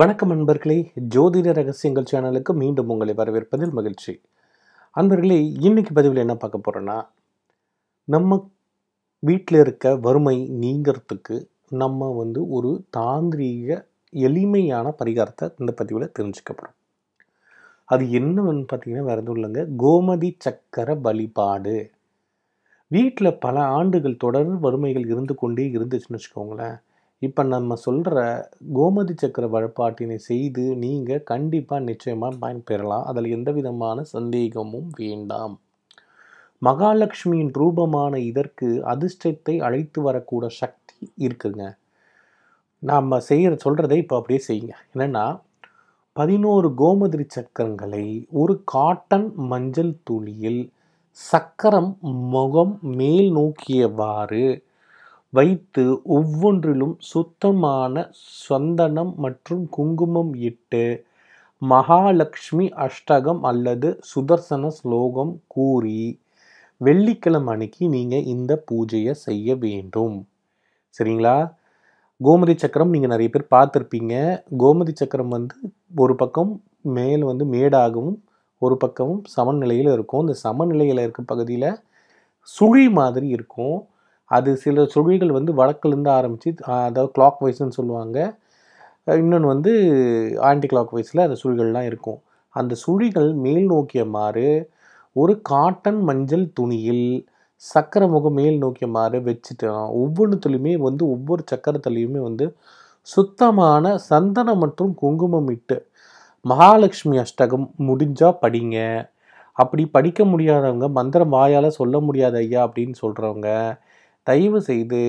வணக்கம் அன்பர்களே ஜோதிட ரகசியங்கள் சேனலுக்கு மீண்டும் உங்களை வரவேற்பதில் மகிழ்ச்சி அன்பர்களே இன்னைக்கு பதிவில் என்ன பார்க்க போகிறோன்னா நம்ம வீட்டில் இருக்க வறுமை நீங்கிறதுக்கு நம்ம வந்து ஒரு தாந்திரீக எளிமையான பரிகாரத்தை இந்த பதிவில் தெரிஞ்சுக்க போகிறோம் அது என்னன்னு பார்த்தீங்கன்னா வேறு எதுவும் இல்லைங்க கோமதி சக்கர வழிபாடு வீட்டில் பல ஆண்டுகள் தொடர்ந்து வறுமைகள் இருந்து கொண்டே இருந்துச்சுன்னு வச்சுக்கோங்களேன் இப்போ நம்ம சொல்கிற கோமதி சக்கர வழிபாட்டினை செய்து நீங்கள் கண்டிப்பாக நிச்சயமாக பயன்பெறலாம் அதில் எந்த விதமான சந்தேகமும் வேண்டாம் மகாலட்சுமியின் ரூபமான இதற்கு அதிர்ஷ்டத்தை அழைத்து வரக்கூட சக்தி இருக்குதுங்க நாம் செய்கிற சொல்கிறதை இப்போ அப்படியே செய்யுங்க என்னென்னா பதினோரு கோமதிரி சக்கரங்களை ஒரு காட்டன் மஞ்சள் துளியில் சக்கரம் முகம் மேல் நோக்கியவாறு வைத்து ஒவ்வொன்றிலும் சுத்தமான சந்தனம் மற்றும் குங்குமம் இட்டு மகாலட்சுமி அஷ்டகம் அல்லது சுதர்சன ஸ்லோகம் கூறி வெள்ளிக்கிழமை அன்னைக்கு நீங்கள் இந்த பூஜையை செய்ய வேண்டும் சரிங்களா கோமதி சக்கரம் நீங்கள் நிறைய பேர் பார்த்துருப்பீங்க கோமதி சக்கரம் வந்து ஒரு பக்கம் மேல் வந்து மேடாகவும் ஒரு பக்கமும் சமநிலையில் இருக்கும் இந்த சமநிலையில் இருக்க பகுதியில் சுழி மாதிரி இருக்கும் அது சில சுழிகள் வந்து வழக்கிலிருந்து ஆரம்பித்து அதாவது கிளாக் வைஸ்ன்னு சொல்லுவாங்க இன்னொன்று வந்து ஆன்டி கிளாக் வைஸில் அந்த சுழிகள்லாம் இருக்கும் அந்த சுழிகள் மேல் நோக்கியமாறு ஒரு காட்டன் மஞ்சள் துணியில் சக்கரை முகம் மேல் நோக்கிய மாறு வச்சுட்டோம் ஒவ்வொன்றுத்துலையுமே வந்து ஒவ்வொரு சக்கரத்துலேயுமே வந்து சுத்தமான சந்தனம் மற்றும் குங்குமம் இட்டு மகாலட்சுமி அஷ்டகம் முடிஞ்சால் படிங்க அப்படி படிக்க முடியாதவங்க மந்திரம் வாயால் சொல்ல முடியாது ஐயா அப்படின்னு சொல்கிறவங்க தயவு செய்து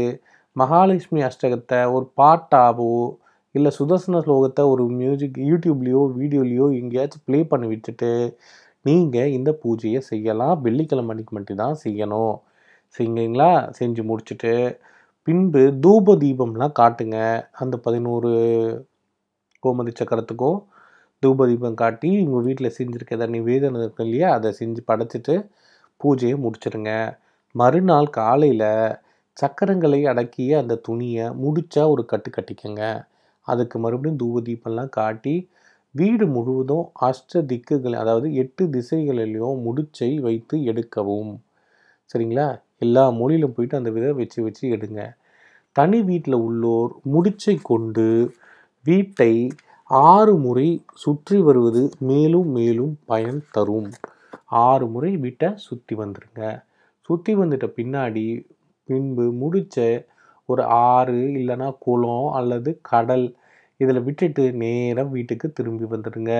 மகாலட்சுமி அஷ்டகத்தை ஒரு பாட்டாவோ இல்லை சுதர்சன ஸ்லோகத்தை ஒரு மியூசிக் யூடியூப்லேயோ வீடியோலேயோ எங்கேயாச்சும் ப்ளே பண்ணி விட்டுட்டு நீங்கள் இந்த பூஜையை செய்யலாம் வெள்ளிக்கிழமை அன்றைக்கி மட்டும்தான் செய்யணும் செய்யுங்களா செஞ்சு முடிச்சுட்டு பின்பு தூப தீபம்லாம் காட்டுங்க அந்த பதினோரு கோமதி சக்கரத்துக்கும் தூப தீபம் காட்டி உங்கள் வீட்டில் செஞ்சுருக்க தண்ணி வேதனை இருக்கும் இல்லையா அதை செஞ்சு படைச்சிட்டு பூஜையை முடிச்சிடுங்க மறுநாள் காலையில் சக்கரங்களை அடக்கிய அந்த துணியை முடிச்சா ஒரு கட்டு கட்டிக்கங்க அதுக்கு மறுபடியும் தூப தீபம்லாம் காட்டி வீடு முழுவதும் அஷ்ட திக்குகளை அதாவது எட்டு திசைகளிலையும் முடிச்சை வைத்து எடுக்கவும் சரிங்களா எல்லா மொழியிலும் போயிட்டு அந்த விதை வச்சு வச்சு எடுங்க தனி வீட்டில் உள்ளோர் முடிச்சை கொண்டு வீட்டை ஆறு முறை சுற்றி வருவது மேலும் மேலும் பயன் தரும் ஆறு முறை வீட்டை சுற்றி வந்துடுங்க சுற்றி வந்துட்ட பின்னாடி பின்பு முடிச்ச ஒரு ஆறு இல்லைன்னா குளம் அல்லது கடல் இதில் விட்டுட்டு நேராக வீட்டுக்கு திரும்பி வந்துடுங்க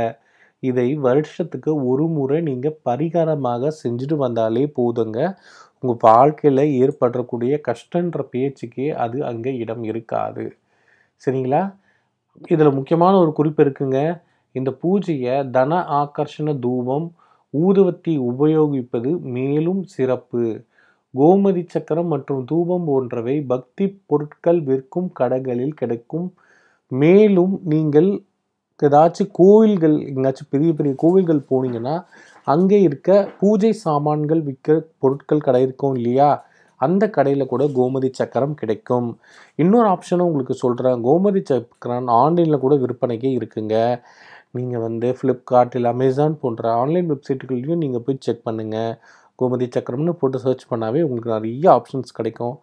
இதை வருஷத்துக்கு ஒரு முறை நீங்கள் பரிகாரமாக செஞ்சுட்டு வந்தாலே போதுங்க உங்கள் வாழ்க்கையில் ஏற்படக்கூடிய கஷ்டன்ற பேச்சுக்கே அது அங்கே இடம் இருக்காது சரிங்களா இதில் முக்கியமான ஒரு குறிப்பு இருக்குங்க இந்த பூஜையை தன ஆக்கர்ஷண தூபம் ஊதுவத்தி உபயோகிப்பது மேலும் சிறப்பு கோமதி சக்கரம் மற்றும் தூபம் போன்றவை பக்தி பொருட்கள் விற்கும் கடைகளில் கிடைக்கும் மேலும் நீங்கள் ஏதாச்சும் கோவில்கள் எங்கேயாச்சும் பெரிய பெரிய கோவில்கள் போனீங்கன்னா அங்கே இருக்க பூஜை சாமான்கள் விற்கிற பொருட்கள் கடை இருக்கும் இல்லையா அந்த கடையில் கூட கோமதி சக்கரம் கிடைக்கும் இன்னொரு ஆப்ஷனும் உங்களுக்கு சொல்கிறேன் கோமதி சக்கரம் ஆன்லைனில் கூட விற்பனைக்கே இருக்குங்க நீங்கள் வந்து ஃப்ளிப்கார்ட் இல்லை அமேசான் போன்ற ஆன்லைன் வெப்சைட்டுகள்லையும் நீங்கள் போய் செக் பண்ணுங்கள் கோமதி சக்கரம்னு போட்டு சர்ச் பண்ணாவே உங்களுக்கு நிறைய ஆப்ஷன்ஸ் கிடைக்கும்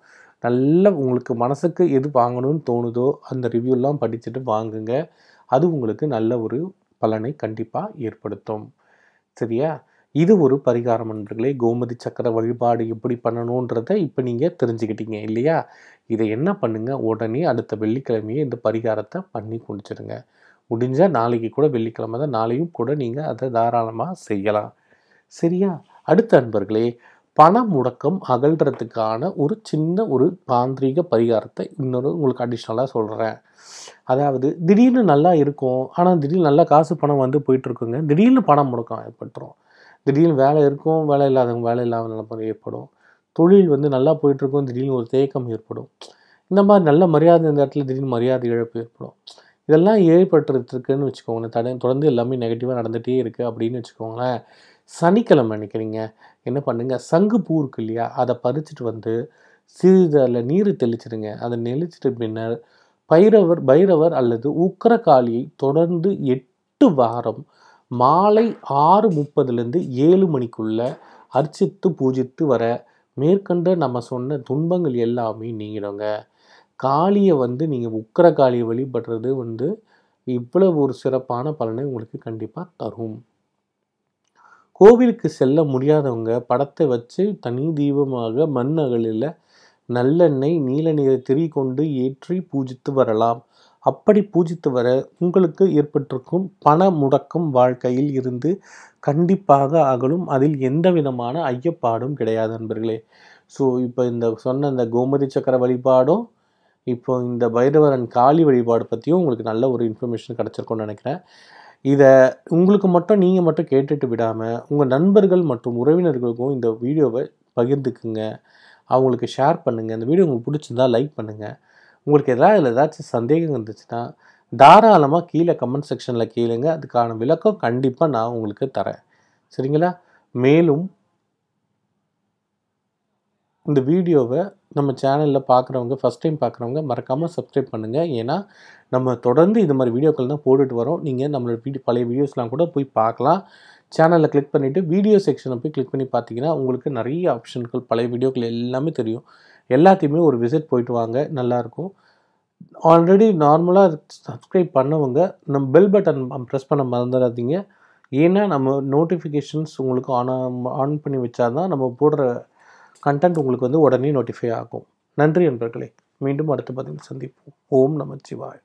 நல்ல உங்களுக்கு மனசுக்கு எது வாங்கணும்னு தோணுதோ அந்த ரிவ்யூலாம் படிச்சுட்டு வாங்குங்க அது உங்களுக்கு நல்ல ஒரு பலனை கண்டிப்பாக ஏற்படுத்தும் சரியா இது ஒரு பரிகாரம் நண்பர்களே கோமதி சக்கர வழிபாடு எப்படி பண்ணணுன்றதை இப்போ நீங்கள் தெரிஞ்சுக்கிட்டீங்க இல்லையா இதை என்ன பண்ணுங்கள் உடனே அடுத்த வெள்ளிக்கிழமையே இந்த பரிகாரத்தை பண்ணி குடிச்சிடுங்க முடிஞ்சால் நாளைக்கு கூட வெள்ளிக்கிழமை தான் நாளையும் கூட நீங்கள் அதை தாராளமாக செய்யலாம் சரியா அடுத்த அன்பர்களே பண முடக்கம் அகழ்கிறதுக்கான ஒரு சின்ன ஒரு தாந்திரிக பரிகாரத்தை இன்னொரு உங்களுக்கு அடிஷ்னலாக சொல்கிறேன் அதாவது திடீர்னு நல்லா இருக்கும் ஆனால் திடீர்னு நல்லா காசு பணம் வந்து போயிட்டுருக்குங்க திடீர்னு பணம் முடக்கம் ஏற்பட்டுரும் திடீர்னு வேலை இருக்கும் வேலை இல்லாதவங்க வேலை இல்லாத ஏற்படும் தொழில் வந்து நல்லா போயிட்டுருக்கும் திடீர்னு ஒரு தேக்கம் ஏற்படும் இந்த மாதிரி நல்ல மரியாதை இந்த இடத்துல திடீர்னு மரியாதை இழப்பு ஏற்படும் இதெல்லாம் ஏற்பட்டுருக்குன்னு வச்சுக்கோங்களேன் தடை தொடர்ந்து எல்லாமே நெகட்டிவாக நடந்துகிட்டே இருக்குது அப்படின்னு வச்சுக்கோங்களேன் சனிக்கிழமை அன்றைக்கி நீங்கள் என்ன பண்ணுங்கள் சங்கு பூ இருக்கு இல்லையா அதை பறிச்சுட்டு வந்து சிறிது அதில் நீர் தெளிச்சிடுங்க அதை நெளிச்சிட்டு பின்னர் பைரவர் பைரவர் அல்லது உக்கரகாளியை தொடர்ந்து எட்டு வாரம் மாலை ஆறு முப்பதுலேருந்து ஏழு மணிக்குள்ளே அர்ச்சித்து பூஜித்து வர மேற்கண்ட நம்ம சொன்ன துன்பங்கள் எல்லாமே நீங்கிடுங்க காளியை வந்து நீங்கள் உக்கர காளியை வழிபடுறது வந்து இவ்வளவு ஒரு சிறப்பான பலனை உங்களுக்கு கண்டிப்பாக தரும் கோவிலுக்கு செல்ல முடியாதவங்க படத்தை வச்சு தனி தீபமாக மண் அகலில் நல்லெண்ணெய் நீல நீரை திரி கொண்டு ஏற்றி பூஜித்து வரலாம் அப்படி பூஜித்து வர உங்களுக்கு ஏற்பட்டிருக்கும் பண முடக்கம் வாழ்க்கையில் இருந்து கண்டிப்பாக அகலும் அதில் எந்த விதமான ஐயப்பாடும் கிடையாது நண்பர்களே ஸோ இப்போ இந்த சொன்ன இந்த கோமதி சக்கர வழிபாடும் இப்போ இந்த பைரவரன் காளி வழிபாடு பற்றியும் உங்களுக்கு நல்ல ஒரு இன்ஃபர்மேஷன் கிடச்சிருக்கோன்னு நினைக்கிறேன் இதை உங்களுக்கு மட்டும் நீங்கள் மட்டும் கேட்டுட்டு விடாமல் உங்கள் நண்பர்கள் மற்றும் உறவினர்களுக்கும் இந்த வீடியோவை பகிர்ந்துக்குங்க அவங்களுக்கு ஷேர் பண்ணுங்கள் இந்த வீடியோ உங்களுக்கு பிடிச்சிருந்தா லைக் பண்ணுங்கள் உங்களுக்கு எதாவது இதில் ஏதாச்சும் சந்தேகம் இருந்துச்சுன்னா தாராளமாக கீழே கமெண்ட் செக்ஷனில் கேளுங்க அதுக்கான விளக்கம் கண்டிப்பாக நான் உங்களுக்கு தரேன் சரிங்களா மேலும் இந்த வீடியோவை நம்ம சேனலில் பார்க்குறவங்க ஃபஸ்ட் டைம் பார்க்குறவங்க மறக்காமல் சப்ஸ்கிரைப் பண்ணுங்கள் ஏன்னா நம்ம தொடர்ந்து இந்த மாதிரி வீடியோக்கள் தான் போட்டுட்டு வரோம் நீங்கள் நம்மளோட வீடியோ பழைய வீடியோஸ்லாம் கூட போய் பார்க்கலாம் சேனலில் கிளிக் பண்ணிவிட்டு வீடியோ செக்ஷனை போய் கிளிக் பண்ணி பார்த்தீங்கன்னா உங்களுக்கு நிறைய ஆப்ஷன்கள் பழைய வீடியோக்கள் எல்லாமே தெரியும் எல்லாத்தையுமே ஒரு விசிட் போயிட்டு வாங்க நல்லாயிருக்கும் ஆல்ரெடி நார்மலாக சப்ஸ்கிரைப் பண்ணவங்க நம்ம பெல் பட்டன் ப்ரெஸ் பண்ண மறந்துடாதீங்க ஏன்னா நம்ம நோட்டிஃபிகேஷன்ஸ் உங்களுக்கு ஆன் ஆன் பண்ணி வச்சா தான் நம்ம போடுற கண்டென்ட் உங்களுக்கு வந்து உடனே நோட்டிஃபை ஆகும் நன்றி நண்பர்களே மீண்டும் அடுத்த பதிவில் சந்திப்போம் ஓம் நமச்சிவாய்